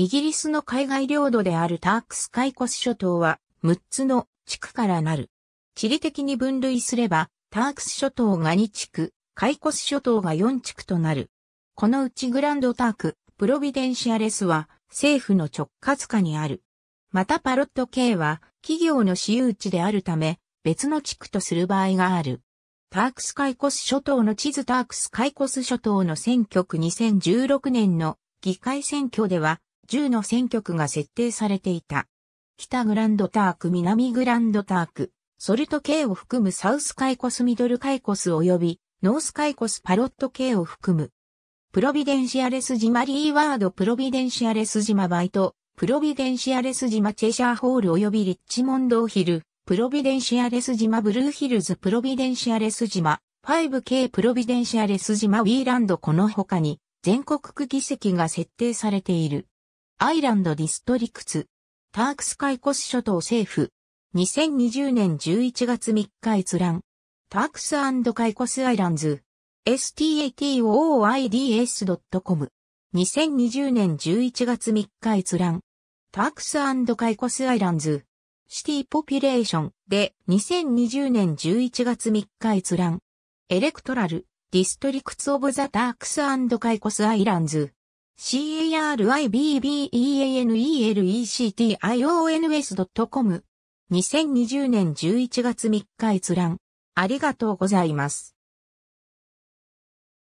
イギリスの海外領土であるタークスカイコス諸島は6つの地区からなる。地理的に分類すれば、タークス諸島が2地区、カイコス諸島が4地区となる。このうちグランドターク、プロビデンシアレスは政府の直轄下にある。またパロット系は企業の私有地であるため、別の地区とする場合がある。タークスカイコス諸島の地図タークスカイコス諸島の選挙区2016年の議会選挙では10の選挙区が設定されていた。北グランドターク、南グランドターク、ソルト系を含むサウスカイコス、ミドルカイコス及びノースカイコス、パロット系を含む。プロビデンシアレス島リーワード、プロビデンシアレス島バイト、プロビデンシアレス島チェシャーホール及びリッチモンドヒル、プロビデンシアレス島ブルーヒルズ、プロビデンシアレス島、5K プロビデンシアレス島ウィーランドこの他に全国区議席が設定されている。アイランドディストリクツ、タークスカイコス諸島政府、2020年11月3日閲覧、タークスカイコスアイランズ、s t a t o i d s c o m 2020年11月3日閲覧、タークスカイコスアイランズ、シティポピュレーションで2020年11月3日閲覧、エレクトラル、ディストリクツオブザタークスカイコスアイランズ、caribbeanlections.com2020 年11月3日閲覧。ありがとうございます。